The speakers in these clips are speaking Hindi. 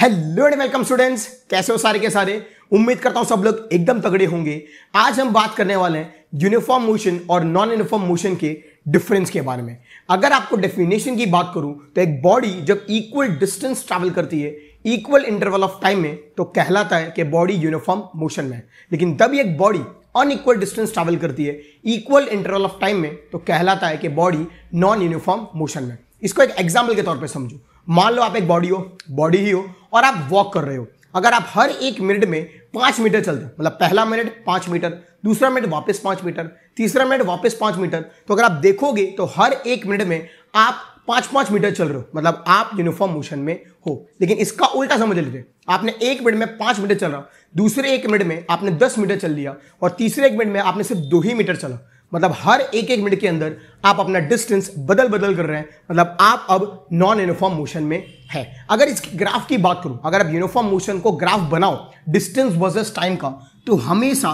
हेलो एंड वेलकम स्टूडेंट्स कैसे हो सारे के सारे उम्मीद करता हूं सब लोग एकदम तगड़े होंगे आज हम बात करने वाले हैं यूनिफॉर्म मोशन और नॉन यूनिफॉर्म मोशन के डिफरेंस के बारे में अगर आपको डेफिनेशन की बात करूं तो एक बॉडी जब इक्वल डिस्टेंस ट्रैवल करती है इक्वल इंटरवल ऑफ टाइम में तो कहलाता है कि बॉडी यूनिफॉर्म मोशन में लेकिन तब एक बॉडी अनइक्वल डिस्टेंस ट्रैवल करती है इक्वल इंटरवल ऑफ टाइम में तो कहलाता है कि बॉडी नॉन यूनिफॉर्म मोशन में इसको एक एग्जाम्पल के तौर पर समझो मान लो आप एक बॉडी हो बॉडी ही हो और आप वॉक कर रहे हो अगर आप हर एक मिनट में पांच मीटर चलते हो मतलब पहला मिनट पांच मीटर दूसरा मिनट वापस पांच मीटर तीसरा मिनट वापस पांच मीटर तो अगर आप देखोगे तो हर एक मिनट में आप पांच पांच मीटर चल रहे हो मतलब आप यूनिफॉर्म मोशन में हो लेकिन इसका उल्टा समझ लीजिए आपने एक मिनट में पांच मीटर चला दूसरे एक मिनट में आपने दस मीटर चल लिया और तीसरे एक मिनट में आपने सिर्फ दो ही मीटर चला मतलब हर एक एक मिनट के अंदर आप अपना डिस्टेंस बदल बदल कर रहे हैं मतलब आप अब नॉन यूनिफॉर्म मोशन में है अगर इसकी ग्राफ की बात करूं अगर आप यूनिफॉर्म मोशन को ग्राफ बनाओ डिस्टेंस वर्सेस टाइम का तो हमेशा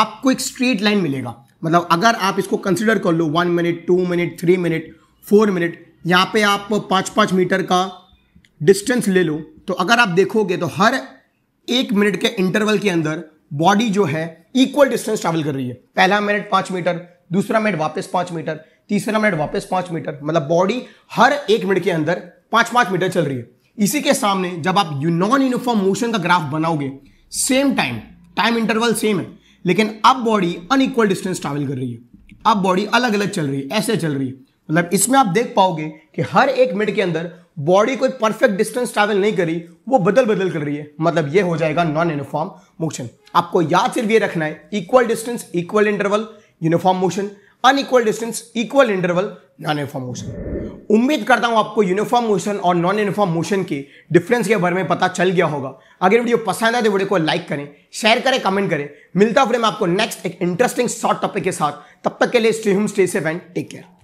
आपको एक स्ट्रेट लाइन मिलेगा मतलब अगर आप इसको कंसिडर कर लो one minute two minute three minute four minute यहाँ पे आप पाँच पाँच मीटर का डिस्टेंस ले लो तो अगर आप देखोगे तो हर एक मिनट के इंटरवल के अंदर बॉडी जो है इक्वल डिस्टेंस ट्रैवल कर रही है पहला मिनट पाँच मीटर दूसरा मिनट वापस पांच मीटर तीसरा मिनट वापस पांच मीटर मतलब बॉडी हर एक मिनट के अंदर पांच पांच मीटर चल रही है इसी के सामने जब आप नॉन यूनिफॉर्म मोशन का ग्राफ बनाओगे same time time interval same है लेकिन अब बॉडी अनइक्वल डिस्टेंस ट्रैवल कर रही है अब बॉडी अलग अलग चल रही है ऐसे चल रही है मतलब इसमें आप देख पाओगे कि हर एक मिनट के अंदर बॉडी कोई परफेक्ट डिस्टेंस ट्रैवल नहीं करी वो बदल बदल कर रही है मतलब ये हो जाएगा नॉन यूनिफॉर्म मोशन आपको याद सिर्फ ये रखना है equal distance equal interval uniform motion unequal distance equal interval non uniform motion उम्मीद करता हूं आपको यूनिफॉर्म मोशन और नॉन यूनिफॉर्म मोशन के डिफरेंस के बारे में पता चल गया होगा अगर वीडियो पसंद आए तो वीडियो को लाइक करें शेयर करें कमेंट करें मिलता फिर मैं आपको नेक्स्ट एक इंटरेस्टिंग शॉर्ट टॉपिक के साथ तब तक के लिए stay home stay safe and take care